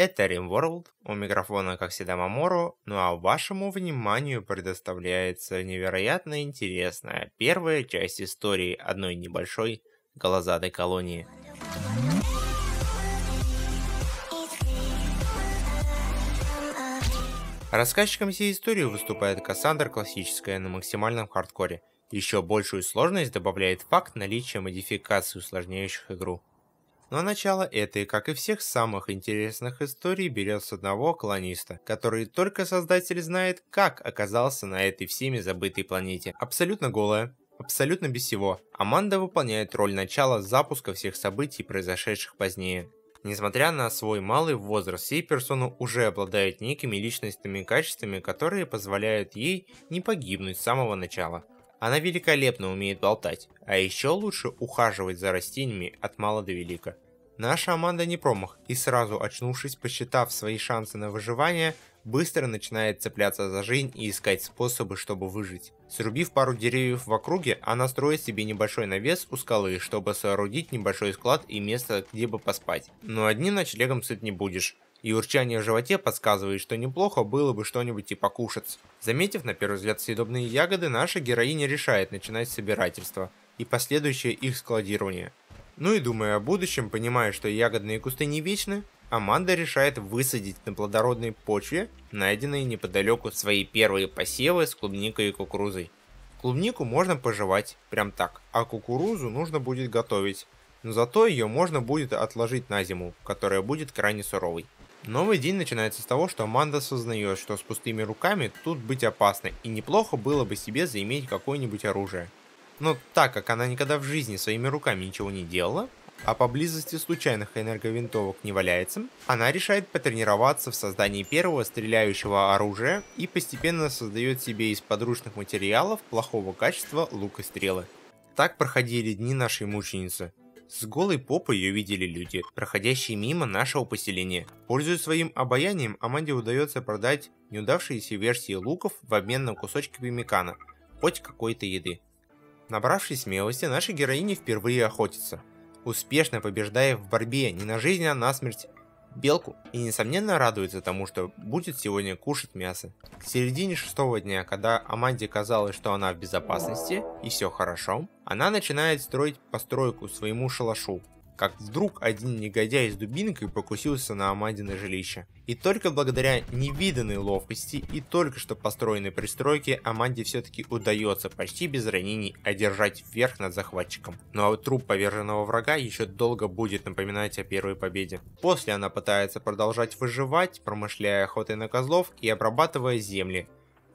Это RimWorld, у микрофона, как всегда, Мамору, ну а вашему вниманию предоставляется невероятно интересная первая часть истории одной небольшой голозадой колонии. Рассказчиком всей истории выступает Кассандра классическая на максимальном хардкоре. Еще большую сложность добавляет факт наличия модификаций, усложняющих игру. Но начало этой, как и всех самых интересных историй, берет с одного колониста, который только создатель знает, как оказался на этой всеми забытой планете. Абсолютно голая, абсолютно без всего. Аманда выполняет роль начала запуска всех событий, произошедших позднее. Несмотря на свой малый возраст, сей персона уже обладает некими личностными качествами, которые позволяют ей не погибнуть с самого начала. Она великолепно умеет болтать, а еще лучше ухаживать за растениями от мала до велика. Наша Аманда не промах и сразу очнувшись, посчитав свои шансы на выживание, быстро начинает цепляться за жизнь и искать способы, чтобы выжить. Срубив пару деревьев в округе, она строит себе небольшой навес у скалы, чтобы соорудить небольшой склад и место, где бы поспать. Но одним ночлегом сыт не будешь. И урчание в животе подсказывает, что неплохо было бы что-нибудь и покушать. Заметив на первый взгляд съедобные ягоды, наша героиня решает начинать собирательство и последующее их складирование. Ну и думая о будущем, понимая, что ягодные кусты не вечны, Аманда решает высадить на плодородной почве, найденные неподалеку свои первые посевы с клубникой и кукурузой. Клубнику можно пожевать, прям так, а кукурузу нужно будет готовить, но зато ее можно будет отложить на зиму, которая будет крайне суровой. Новый день начинается с того, что Аманда осознает, что с пустыми руками тут быть опасно, и неплохо было бы себе заиметь какое-нибудь оружие. Но ну, так как она никогда в жизни своими руками ничего не делала, а поблизости случайных энерговинтовок не валяется, она решает потренироваться в создании первого стреляющего оружия и постепенно создает себе из подручных материалов плохого качества лук и стрелы. Так проходили дни нашей мученицы. С голой попой ее видели люди, проходящие мимо нашего поселения. Пользуясь своим обаянием, Аманде удается продать неудавшиеся версии луков в обмен на кусочки пимикана, хоть какой-то еды. Набравшись смелости, наши героини впервые охотятся, успешно побеждая в борьбе не на жизнь, а на смерть белку и, несомненно, радуется тому, что будет сегодня кушать мясо. К середине шестого дня, когда Аманде казалось, что она в безопасности и все хорошо, она начинает строить постройку своему шалашу, как вдруг один негодяй с дубинкой покусился на Амадина жилище. И только благодаря невиданной ловкости и только что построенной пристройке Аманде все-таки удается почти без ранений одержать верх над захватчиком. Но ну, а труп поверженного врага еще долго будет напоминать о первой победе. После она пытается продолжать выживать, промышляя охотой на козлов и обрабатывая земли,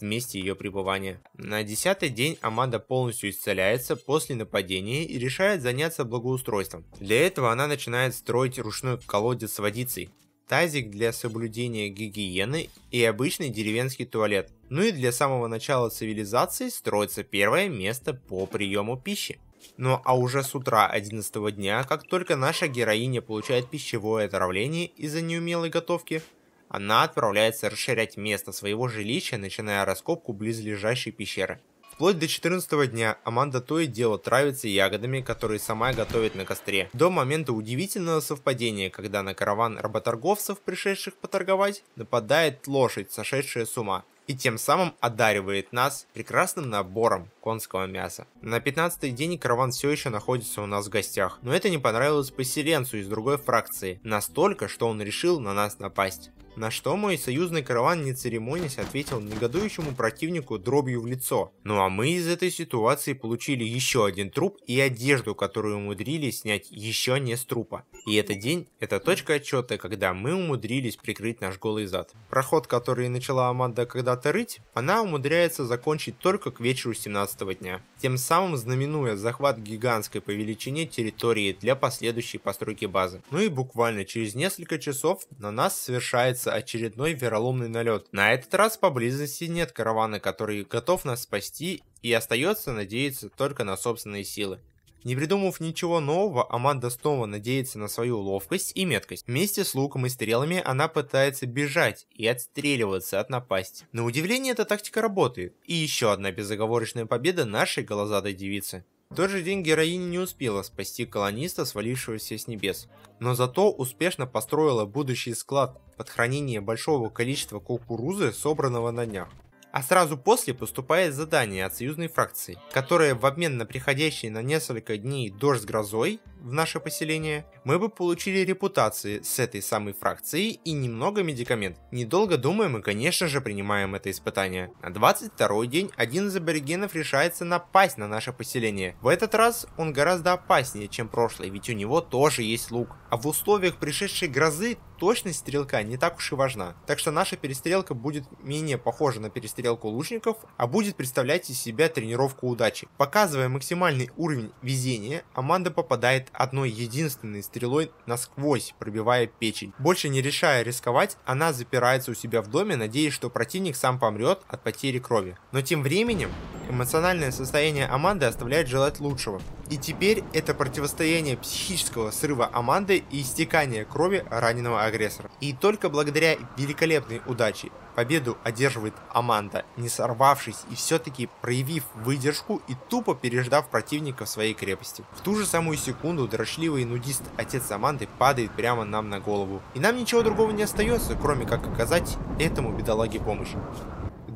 в месте ее пребывания. На десятый день Аманда полностью исцеляется после нападения и решает заняться благоустройством. Для этого она начинает строить ручной колодец с водицей, тазик для соблюдения гигиены и обычный деревенский туалет. Ну и для самого начала цивилизации строится первое место по приему пищи. Ну а уже с утра 11 дня, как только наша героиня получает пищевое отравление из-за неумелой готовки, она отправляется расширять место своего жилища, начиная раскопку близлежащей пещеры. Вплоть до 14 дня Аманда то и дело травится ягодами, которые сама готовит на костре. До момента удивительного совпадения, когда на караван работорговцев, пришедших поторговать, нападает лошадь, сошедшая с ума и тем самым одаривает нас прекрасным набором конского мяса. На 15 день караван все еще находится у нас в гостях, но это не понравилось поселенцу из другой фракции, настолько, что он решил на нас напасть. На что мой союзный караван не церемонясь ответил негодующему противнику дробью в лицо. Ну а мы из этой ситуации получили еще один труп и одежду, которую умудрились снять еще не с трупа. И этот день – это точка отчета, когда мы умудрились прикрыть наш голый зад. Проход, который начала Аманда когда-то рыть, она умудряется закончить только к вечеру 17 дня, тем самым знаменуя захват гигантской по величине территории для последующей постройки базы. Ну и буквально через несколько часов на нас совершается совершится очередной вероломный налет. На этот раз поблизости нет каравана, который готов нас спасти и остается надеяться только на собственные силы. Не придумав ничего нового, Аманда снова надеется на свою ловкость и меткость. Вместе с луком и стрелами она пытается бежать и отстреливаться от напасти. На удивление эта тактика работает. И еще одна безоговорочная победа нашей голозадой девицы. В тот же день героиня не успела спасти колониста, свалившегося с небес, но зато успешно построила будущий склад под хранение большого количества кукурузы, собранного на днях. А сразу после поступает задание от союзной фракции, которое в обмен на приходящий на несколько дней дождь с грозой в наше поселение, мы бы получили репутации с этой самой фракцией и немного медикамент. Недолго думаем и, конечно же, принимаем это испытание. На 22 день один из аборигенов решается напасть на наше поселение. В этот раз он гораздо опаснее, чем прошлый, ведь у него тоже есть лук. А в условиях пришедшей грозы точность стрелка не так уж и важна. Так что наша перестрелка будет менее похожа на перестрелку лучников, а будет представлять из себя тренировку удачи. Показывая максимальный уровень везения, Аманда попадает одной единственной стрелой насквозь, пробивая печень. Больше не решая рисковать, она запирается у себя в доме, надеясь, что противник сам помрет от потери крови. Но тем временем эмоциональное состояние Аманды оставляет желать лучшего. И теперь это противостояние психического срыва Аманды и истекания крови раненого агрессора. И только благодаря великолепной удаче победу одерживает Аманда, не сорвавшись и все-таки проявив выдержку и тупо переждав противника в своей крепости. В ту же самую секунду дрочливый нудист отец Аманды падает прямо нам на голову. И нам ничего другого не остается, кроме как оказать этому бедолаге помощь.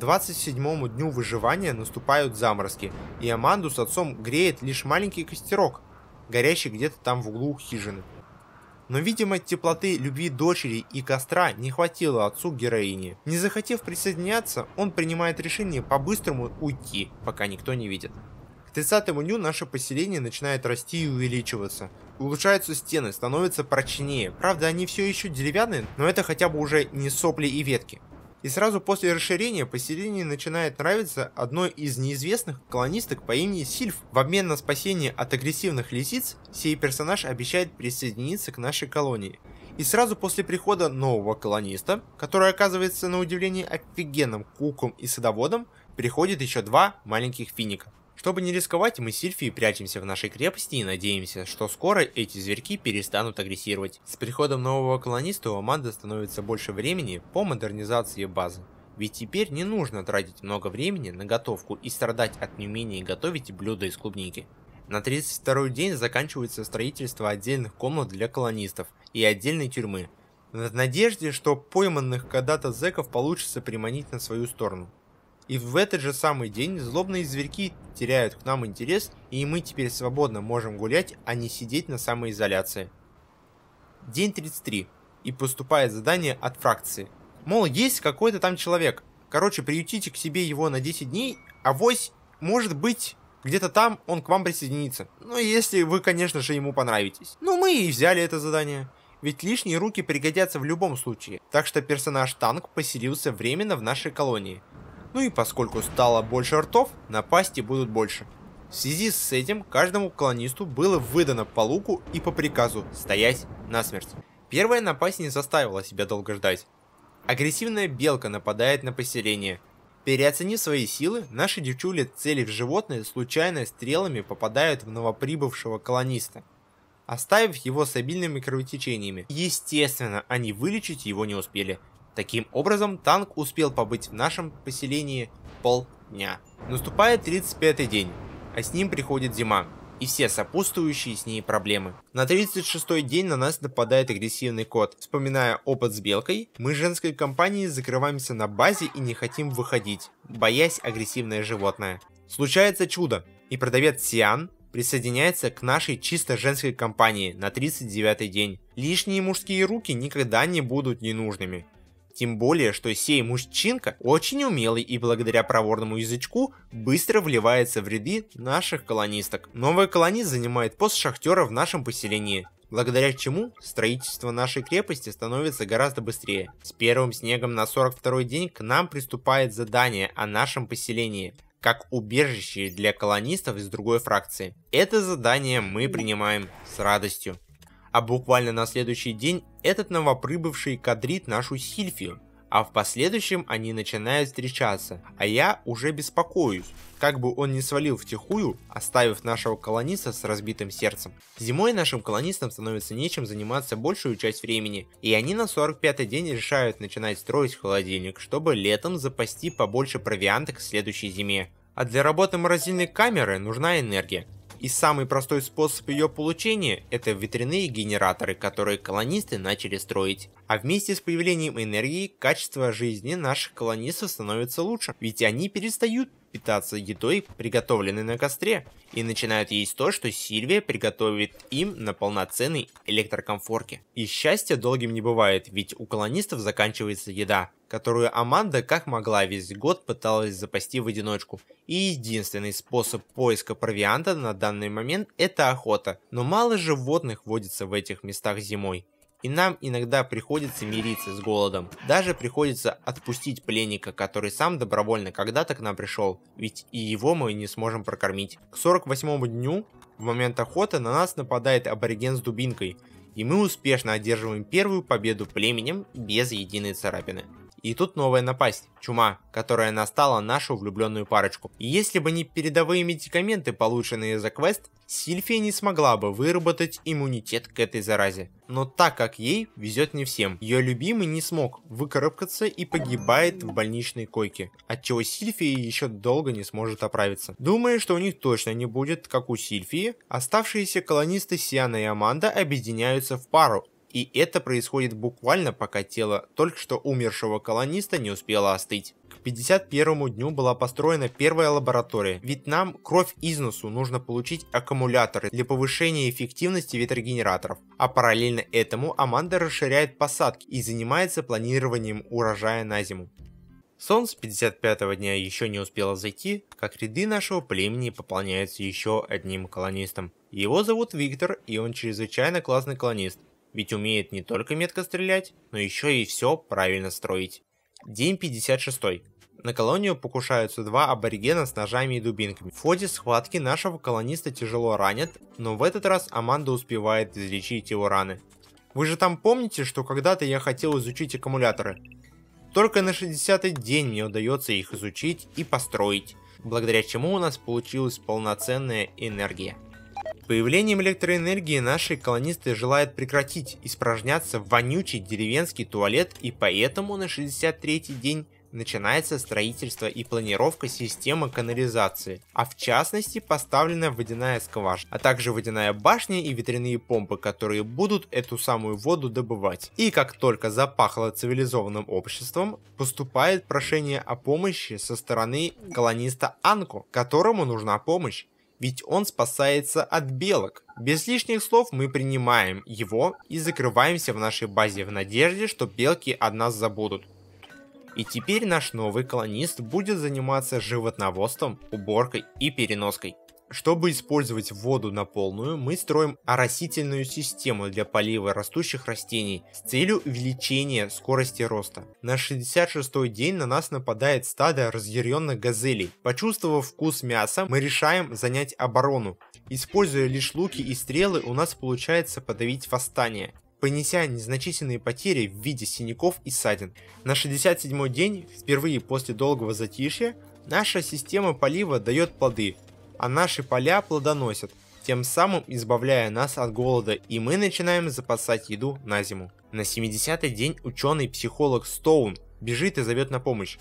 27-му дню выживания наступают заморозки, и Аманду с отцом греет лишь маленький костерок, горящий где-то там в углу хижины. Но, видимо, теплоты любви дочери и костра не хватило отцу героини. Не захотев присоединяться, он принимает решение по-быстрому уйти, пока никто не видит. К 30 дню наше поселение начинает расти и увеличиваться. Улучшаются стены, становятся прочнее. Правда, они все еще деревянные, но это хотя бы уже не сопли и ветки. И сразу после расширения поселение начинает нравиться одной из неизвестных колонисток по имени Сильф. В обмен на спасение от агрессивных лисиц, сей персонаж обещает присоединиться к нашей колонии. И сразу после прихода нового колониста, который оказывается на удивление офигенным куком и садоводом, приходит еще два маленьких финика. Чтобы не рисковать, мы с Сильфией прячемся в нашей крепости и надеемся, что скоро эти зверьки перестанут агрессировать. С приходом нового колониста у Аманды становится больше времени по модернизации базы. Ведь теперь не нужно тратить много времени на готовку и страдать от неумения готовить блюда из клубники. На 32-й день заканчивается строительство отдельных комнат для колонистов и отдельной тюрьмы, в надежде, что пойманных когда-то зеков получится приманить на свою сторону. И в этот же самый день злобные зверьки теряют к нам интерес, и мы теперь свободно можем гулять, а не сидеть на самоизоляции. День 33. И поступает задание от фракции. Мол, есть какой-то там человек. Короче, приютите к себе его на 10 дней, а вось, может быть, где-то там он к вам присоединится. Ну, если вы, конечно же, ему понравитесь. Ну, мы и взяли это задание. Ведь лишние руки пригодятся в любом случае. Так что персонаж танк поселился временно в нашей колонии. Ну и поскольку стало больше ртов, напасти будут больше. В связи с этим каждому колонисту было выдано по луку и по приказу стоять насмерть. Первая напасть не заставила себя долго ждать. Агрессивная белка нападает на поселение. Переоценив свои силы, наши девчули, в животное, случайно стрелами попадают в новоприбывшего колониста, оставив его с обильными кровотечениями. Естественно, они вылечить его не успели – Таким образом, танк успел побыть в нашем поселении полдня. Наступает 35-й день, а с ним приходит зима и все сопутствующие с ней проблемы. На 36-й день на нас нападает агрессивный кот. Вспоминая опыт с белкой, мы женской компанией закрываемся на базе и не хотим выходить, боясь агрессивное животное. Случается чудо, и продавец Сиан присоединяется к нашей чисто женской компании на 39-й день. Лишние мужские руки никогда не будут ненужными. Тем более, что сей мужчинка очень умелый и благодаря проворному язычку быстро вливается в ряды наших колонисток. Новая колонист занимает пост шахтера в нашем поселении благодаря чему строительство нашей крепости становится гораздо быстрее. С первым снегом на 42 день к нам приступает задание о нашем поселении, как убежище для колонистов из другой фракции. Это задание мы принимаем с радостью. А буквально на следующий день этот новоприбывший кадрит нашу Сильфию, а в последующем они начинают встречаться, а я уже беспокоюсь, как бы он не свалил втихую, оставив нашего колониста с разбитым сердцем. Зимой нашим колонистам становится нечем заниматься большую часть времени, и они на 45-й день решают начинать строить холодильник, чтобы летом запасти побольше провианта к следующей зиме. А для работы морозильной камеры нужна энергия, и самый простой способ ее получения – это ветряные генераторы, которые колонисты начали строить. А вместе с появлением энергии, качество жизни наших колонистов становится лучше, ведь они перестают питаться едой, приготовленной на костре, и начинают есть то, что Сильвия приготовит им на полноценной электрокомфорке. И счастья долгим не бывает, ведь у колонистов заканчивается еда, которую Аманда как могла весь год пыталась запасти в одиночку. И единственный способ поиска провианта на данный момент это охота, но мало животных водится в этих местах зимой. И нам иногда приходится мириться с голодом. Даже приходится отпустить пленника, который сам добровольно когда-то к нам пришел, ведь и его мы не сможем прокормить. К 48 дню, в момент охоты, на нас нападает абориген с дубинкой, и мы успешно одерживаем первую победу племенем без единой царапины. И тут новая напасть – чума, которая настала нашу влюбленную парочку. И если бы не передовые медикаменты, полученные за квест, Сильфия не смогла бы выработать иммунитет к этой заразе. Но так как ей везет не всем, ее любимый не смог выкарабкаться и погибает в больничной койке, от чего Сильфия еще долго не сможет оправиться. Думая, что у них точно не будет, как у Сильфии, оставшиеся колонисты Сиана и Аманда объединяются в пару и это происходит буквально, пока тело только что умершего колониста не успело остыть. К 51 дню была построена первая лаборатория, ведь нам кровь из носу нужно получить аккумуляторы для повышения эффективности ветрогенераторов. А параллельно этому Аманда расширяет посадки и занимается планированием урожая на зиму. Солнце 55 дня еще не успело зайти, как ряды нашего племени пополняются еще одним колонистом. Его зовут Виктор, и он чрезвычайно классный колонист – ведь умеет не только метко стрелять, но еще и все правильно строить. День 56. На колонию покушаются два аборигена с ножами и дубинками. В ходе схватки нашего колониста тяжело ранят, но в этот раз Аманда успевает излечить его раны. Вы же там помните, что когда-то я хотел изучить аккумуляторы? Только на 60-й день мне удается их изучить и построить, благодаря чему у нас получилась полноценная энергия. Появлением электроэнергии наши колонисты желают прекратить испражняться в вонючий деревенский туалет, и поэтому на 63-й день начинается строительство и планировка системы канализации, а в частности поставлена водяная скважина, а также водяная башня и ветряные помпы, которые будут эту самую воду добывать. И как только запахло цивилизованным обществом, поступает прошение о помощи со стороны колониста Анку, которому нужна помощь ведь он спасается от белок. Без лишних слов мы принимаем его и закрываемся в нашей базе в надежде, что белки о нас забудут. И теперь наш новый колонист будет заниматься животноводством, уборкой и переноской. Чтобы использовать воду на полную, мы строим оросительную систему для полива растущих растений с целью увеличения скорости роста. На 66-й день на нас нападает стадо разъяренных газелей. Почувствовав вкус мяса, мы решаем занять оборону. Используя лишь луки и стрелы, у нас получается подавить восстание понеся незначительные потери в виде синяков и ссадин. На 67-й день, впервые после долгого затишья, наша система полива дает плоды, а наши поля плодоносят, тем самым избавляя нас от голода, и мы начинаем запасать еду на зиму. На 70-й день ученый-психолог Стоун бежит и зовет на помощь.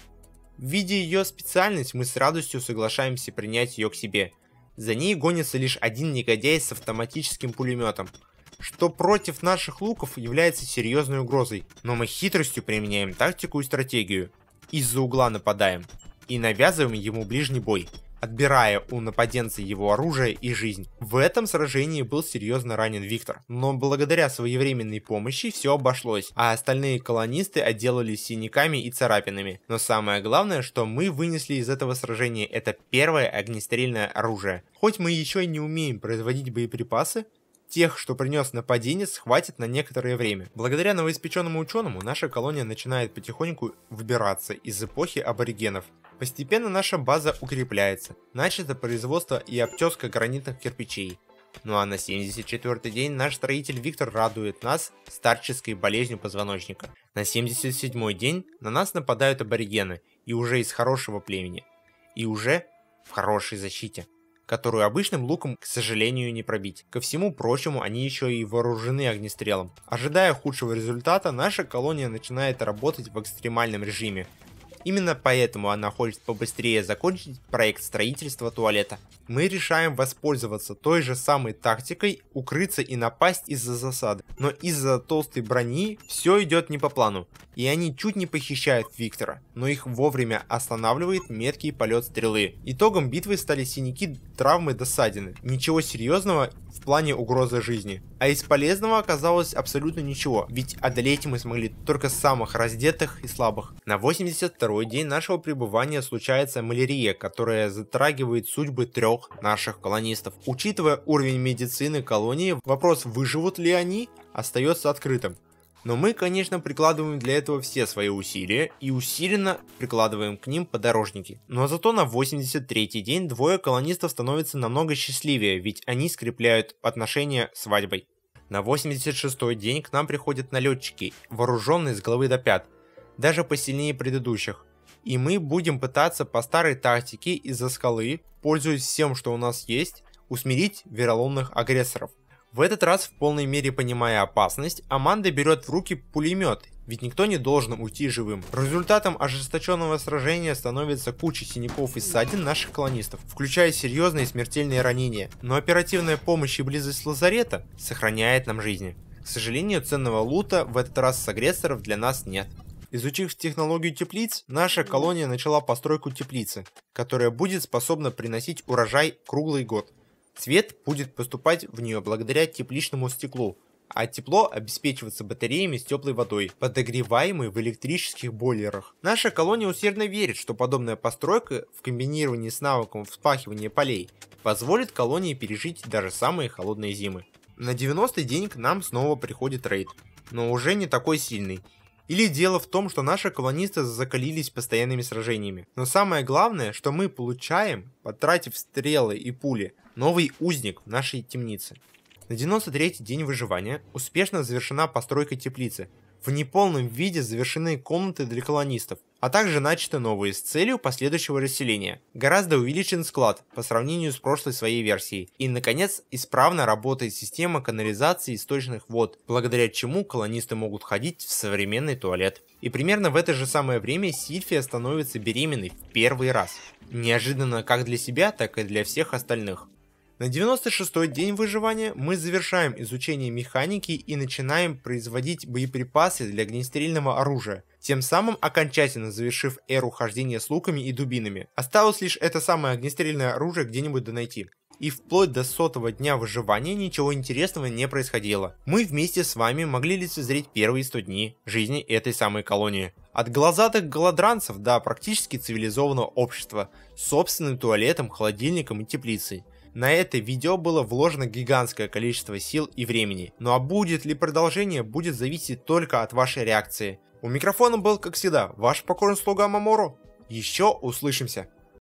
Видя ее специальность, мы с радостью соглашаемся принять ее к себе. За ней гонится лишь один негодяй с автоматическим пулеметом, что против наших луков является серьезной угрозой, но мы хитростью применяем тактику и стратегию. Из-за угла нападаем и навязываем ему ближний бой отбирая у нападенца его оружие и жизнь. В этом сражении был серьезно ранен Виктор, но благодаря своевременной помощи все обошлось, а остальные колонисты отделались синяками и царапинами. Но самое главное, что мы вынесли из этого сражения, это первое огнестрельное оружие. Хоть мы еще и не умеем производить боеприпасы, тех, что принес нападенец, хватит на некоторое время. Благодаря новоиспеченному ученому, наша колония начинает потихоньку выбираться из эпохи аборигенов. Постепенно наша база укрепляется, начато производство и обтеска гранитных кирпичей. Ну а на 74-й день наш строитель Виктор радует нас старческой болезнью позвоночника. На 77-й день на нас нападают аборигены, и уже из хорошего племени. И уже в хорошей защите которую обычным луком, к сожалению, не пробить. Ко всему прочему, они еще и вооружены огнестрелом. Ожидая худшего результата, наша колония начинает работать в экстремальном режиме, Именно поэтому она хочет побыстрее закончить проект строительства туалета. Мы решаем воспользоваться той же самой тактикой, укрыться и напасть из-за засады. Но из-за толстой брони все идет не по плану, и они чуть не похищают Виктора, но их вовремя останавливает меткий полет стрелы. Итогом битвы стали синяки, травмы, досадины. Ничего серьезного в плане угрозы жизни. А из полезного оказалось абсолютно ничего, ведь одолеть мы смогли только самых раздетых и слабых. На 82-й день нашего пребывания случается малярия, которая затрагивает судьбы трех наших колонистов. Учитывая уровень медицины колонии, вопрос выживут ли они остается открытым. Но мы, конечно, прикладываем для этого все свои усилия и усиленно прикладываем к ним подорожники. Но зато на 83-й день двое колонистов становятся намного счастливее, ведь они скрепляют отношения свадьбой. На 86-й день к нам приходят налетчики, вооруженные с головы до пят, даже посильнее предыдущих. И мы будем пытаться по старой тактике из-за скалы, пользуясь всем, что у нас есть, усмирить вероломных агрессоров. В этот раз, в полной мере понимая опасность, Аманда берет в руки пулемет, ведь никто не должен уйти живым. Результатом ожесточенного сражения становится куча синяков и ссадин наших колонистов, включая серьезные смертельные ранения. Но оперативная помощь и близость лазарета сохраняет нам жизни. К сожалению, ценного лута в этот раз с агрессоров для нас нет. Изучив технологию теплиц, наша колония начала постройку теплицы, которая будет способна приносить урожай круглый год. Свет будет поступать в нее благодаря тепличному стеклу, а тепло обеспечивается батареями с теплой водой, подогреваемой в электрических бойлерах. Наша колония усердно верит, что подобная постройка в комбинировании с навыком вспахивания полей позволит колонии пережить даже самые холодные зимы. На 90 день к нам снова приходит рейд, но уже не такой сильный, или дело в том, что наши колонисты закалились постоянными сражениями. Но самое главное, что мы получаем, потратив стрелы и пули, новый узник в нашей темнице. На 93-й день выживания успешно завершена постройка теплицы, в неполном виде завершены комнаты для колонистов, а также начаты новые с целью последующего расселения. Гораздо увеличен склад по сравнению с прошлой своей версией. И, наконец, исправно работает система канализации источных вод, благодаря чему колонисты могут ходить в современный туалет. И примерно в это же самое время Сильфия становится беременной в первый раз. Неожиданно как для себя, так и для всех остальных. На 96-й день выживания мы завершаем изучение механики и начинаем производить боеприпасы для огнестрельного оружия, тем самым окончательно завершив эру хождения с луками и дубинами. Осталось лишь это самое огнестрельное оружие где-нибудь да найти и вплоть до сотого дня выживания ничего интересного не происходило. Мы вместе с вами могли лицезреть первые 100 дней жизни этой самой колонии. От глазатых голодранцев до практически цивилизованного общества, с собственным туалетом, холодильником и теплицей. На это видео было вложено гигантское количество сил и времени. Ну а будет ли продолжение, будет зависеть только от вашей реакции. У микрофона был, как всегда, ваш покорный слуга Мамору. Еще услышимся.